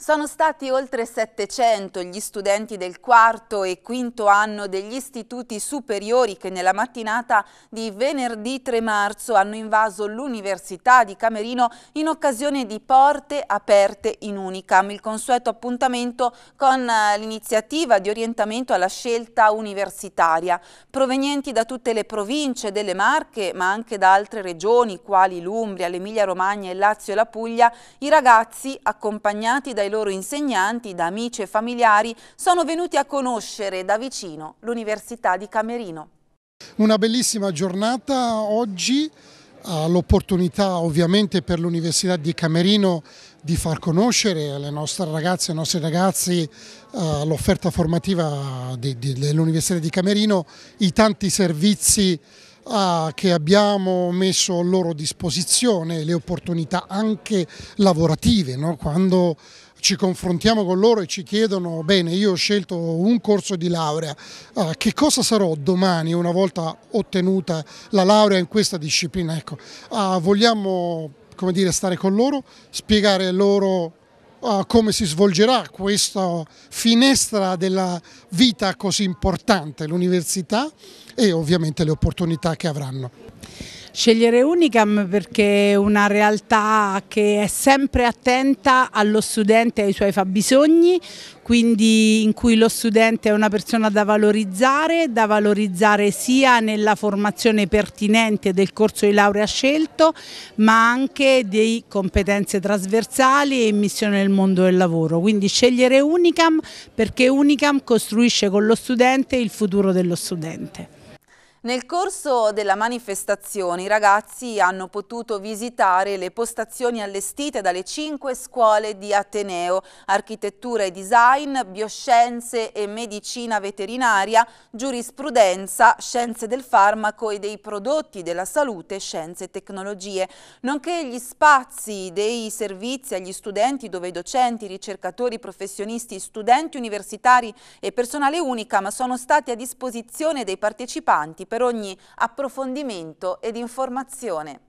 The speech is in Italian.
Sono stati oltre 700 gli studenti del quarto e quinto anno degli istituti superiori che nella mattinata di venerdì 3 marzo hanno invaso l'Università di Camerino in occasione di Porte Aperte in Unicam, il consueto appuntamento con eh, l'iniziativa di orientamento alla scelta universitaria. Provenienti da tutte le province delle Marche, ma anche da altre regioni quali l'Umbria, l'Emilia Romagna, il Lazio e la Puglia, i ragazzi, accompagnati dai dai loro insegnanti, da amici e familiari, sono venuti a conoscere da vicino l'Università di Camerino. Una bellissima giornata oggi, l'opportunità ovviamente per l'Università di Camerino di far conoscere alle nostre ragazze e ai nostri ragazzi eh, l'offerta formativa dell'Università di Camerino, i tanti servizi Ah, che abbiamo messo a loro disposizione, le opportunità anche lavorative, no? quando ci confrontiamo con loro e ci chiedono bene io ho scelto un corso di laurea, ah, che cosa sarò domani una volta ottenuta la laurea in questa disciplina? Ecco, ah, vogliamo come dire, stare con loro, spiegare loro come si svolgerà questa finestra della vita così importante, l'università e ovviamente le opportunità che avranno scegliere Unicam perché è una realtà che è sempre attenta allo studente e ai suoi fabbisogni, quindi in cui lo studente è una persona da valorizzare, da valorizzare sia nella formazione pertinente del corso di laurea scelto, ma anche di competenze trasversali e missione nel mondo del lavoro. Quindi scegliere Unicam perché Unicam costruisce con lo studente il futuro dello studente. Nel corso della manifestazione i ragazzi hanno potuto visitare le postazioni allestite dalle cinque scuole di Ateneo, architettura e design, bioscienze e medicina veterinaria, giurisprudenza, scienze del farmaco e dei prodotti della salute, scienze e tecnologie, nonché gli spazi dei servizi agli studenti dove docenti, ricercatori, professionisti, studenti universitari e personale unica ma sono stati a disposizione dei partecipanti per ogni approfondimento ed informazione.